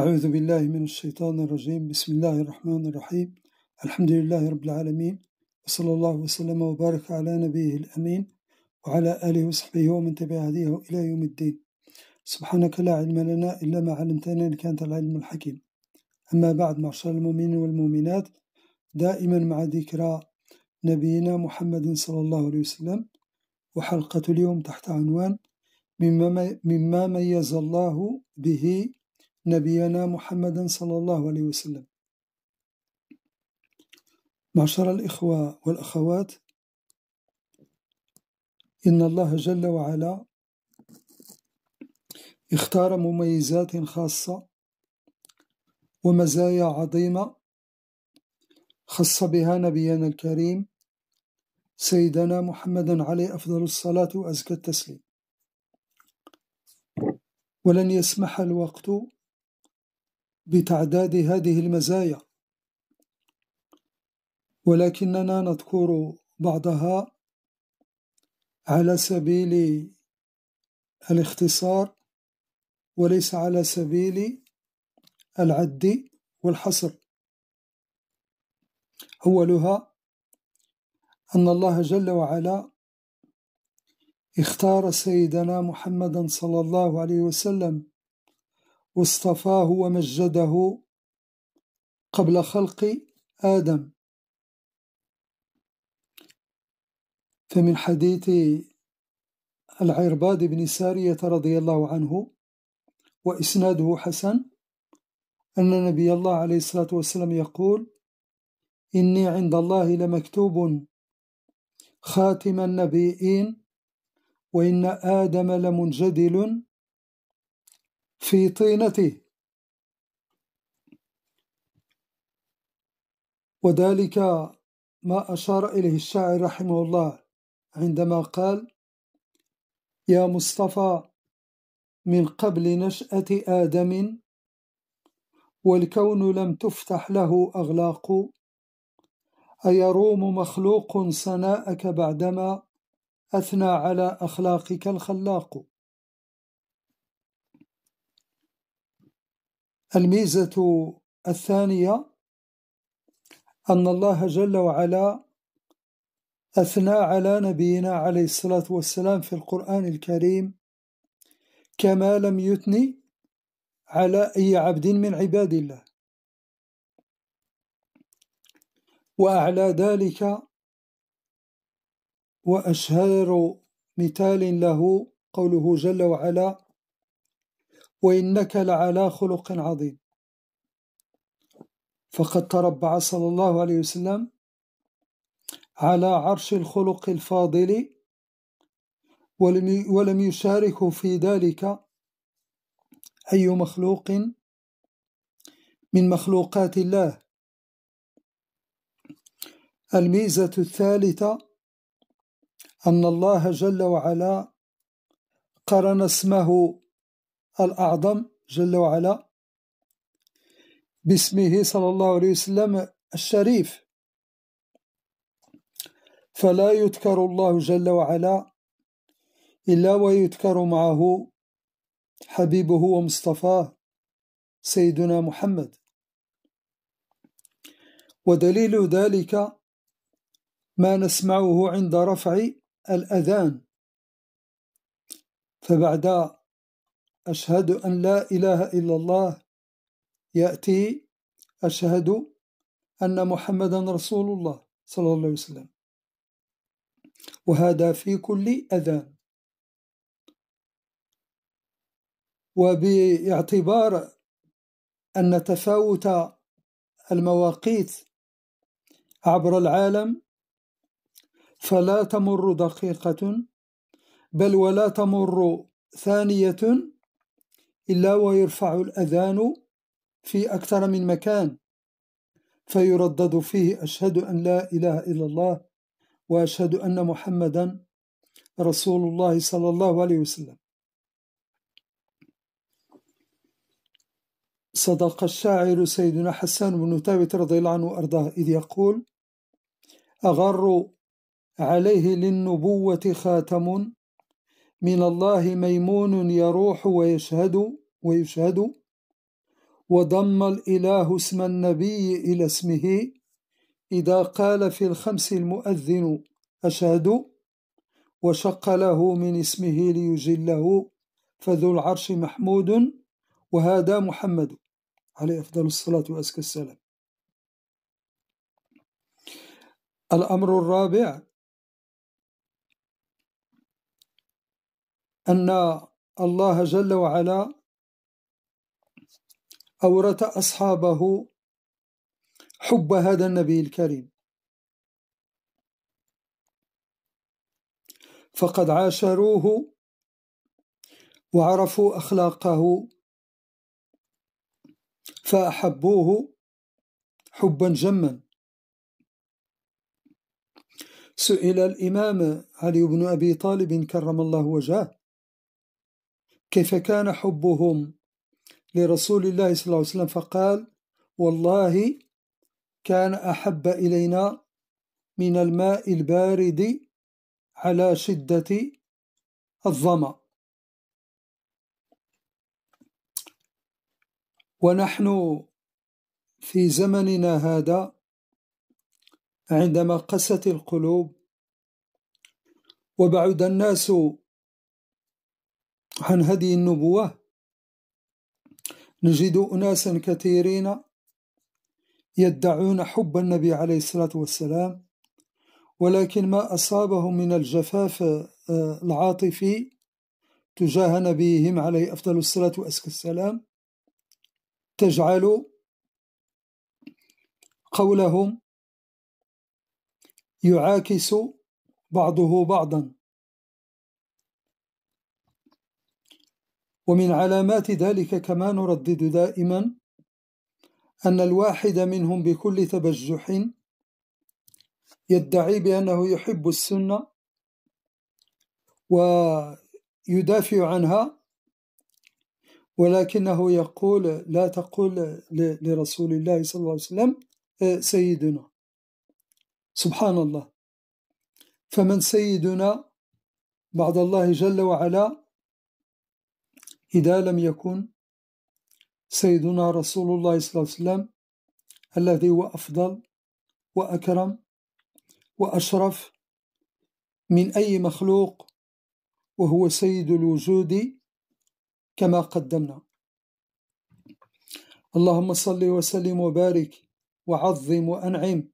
أعوذ بالله من الشيطان الرجيم بسم الله الرحمن الرحيم الحمد لله رب العالمين وصلى الله وسلم وبارك على نبيه الأمين وعلى آله وصحبه ومن تبع هديه إلى يوم الدين سبحانك لا علم لنا إلا ما علمتنا إنك أنت العلم الحكيم أما بعد معشر المؤمنين والمؤمنات دائما مع ذكرى نبينا محمد صلى الله عليه وسلم وحلقة اليوم تحت عنوان مما ميز الله به نبينا محمدا صلى الله عليه وسلم معشر الإخوة والأخوات إن الله جل وعلا اختار مميزات خاصة ومزايا عظيمة خص بها نبينا الكريم سيدنا محمدا عليه أفضل الصلاة وأزكى التسليم ولن يسمح الوقت بتعداد هذه المزايا ولكننا نذكر بعضها على سبيل الاختصار وليس على سبيل العد والحصر اولها ان الله جل وعلا اختار سيدنا محمدا صلى الله عليه وسلم واصطفاه ومجده قبل خلق آدم فمن حديث العرباد بن سارية رضي الله عنه وإسناده حسن أن نبي الله عليه الصلاة والسلام يقول إني عند الله لمكتوب خاتم النبيين وإن آدم لمنجدل في طينته وذلك ما أشار إليه الشاعر رحمه الله عندما قال يا مصطفى من قبل نشأة آدم والكون لم تفتح له أغلاق أيروم مخلوق صناءك بعدما أثنى على أخلاقك الخلاق الميزة الثانية أن الله جل وعلا أثنى على نبينا عليه الصلاة والسلام في القرآن الكريم كما لم يثني على أي عبد من عباد الله وأعلى ذلك وأشهر مثال له قوله جل وعلا وإنك لعلى خلق عظيم فقد تربع صلى الله عليه وسلم على عرش الخلق الفاضل ولم يشارك في ذلك أي مخلوق من مخلوقات الله الميزة الثالثة أن الله جل وعلا قرن اسمه الأعظم جل وعلا باسمه صلى الله عليه وسلم الشريف فلا يذكر الله جل وعلا إلا ويذكر معه حبيبه ومصطفاه سيدنا محمد ودليل ذلك ما نسمعه عند رفع الأذان فبعد أشهد أن لا إله إلا الله يأتي أشهد أن محمدا رسول الله صلى الله عليه وسلم وهذا في كل أذان وباعتبار أن تفاوت المواقيت عبر العالم فلا تمر دقيقة بل ولا تمر ثانية إلا ويرفع الأذان في أكثر من مكان فيردد فيه أشهد أن لا إله إلا الله وأشهد أن محمدا رسول الله صلى الله عليه وسلم صدق الشاعر سيدنا حسان بن ثابت رضي الله عنه وأرضاه إذ يقول أغر عليه للنبوة خاتم من الله ميمون يروح ويشهد ويشهد وضم الإله اسم النبي إلى اسمه إذا قال في الخمس المؤذن أشهد وشق له من اسمه ليجله فذو العرش محمود وهذا محمد عليه أفضل الصلاة وأزكى السلام الأمر الرابع أن الله جل وعلا أورث أصحابه حب هذا النبي الكريم فقد عاشروه وعرفوا أخلاقه فأحبوه حبا جما سئل الإمام علي بن أبي طالب كرم الله وجهه كيف كان حبهم لرسول الله صلى الله عليه وسلم فقال والله كان أحب إلينا من الماء البارد على شدة الظمأ ونحن في زمننا هذا عندما قست القلوب وبعد الناس عن هذه النبوة نجد أناسا كثيرين يدعون حب النبي عليه الصلاة والسلام ولكن ما أصابهم من الجفاف آه، العاطفي تجاه نبيهم عليه أفضل الصلاة وأزكى السلام تجعل قولهم يعاكس بعضه بعضا ومن علامات ذلك كما نردد دائما أن الواحد منهم بكل تبجح يدعي بأنه يحب السنة ويدافع عنها ولكنه يقول لا تقول لرسول الله صلى الله عليه وسلم آه، سيدنا سبحان الله فمن سيدنا بعد الله جل وعلا إذا لم يكن سيدنا رسول الله صلى الله عليه وسلم الذي هو أفضل وأكرم وأشرف من أي مخلوق وهو سيد الوجود كما قدمنا اللهم صل وسلم وبارك وعظم وأنعم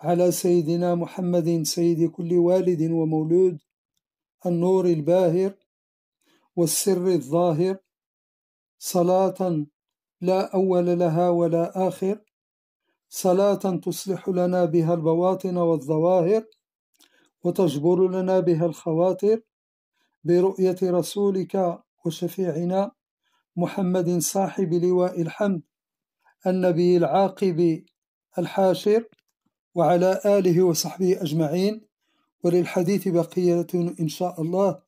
على سيدنا محمد سيد كل والد ومولود النور الباهر والسر الظاهر صلاة لا أول لها ولا آخر صلاة تصلح لنا بها البواطن والظواهر وتجبر لنا بها الخواطر برؤية رسولك وشفيعنا محمد صاحب لواء الحمد النبي العاقب الحاشر وعلى آله وصحبه أجمعين وللحديث بقية إن شاء الله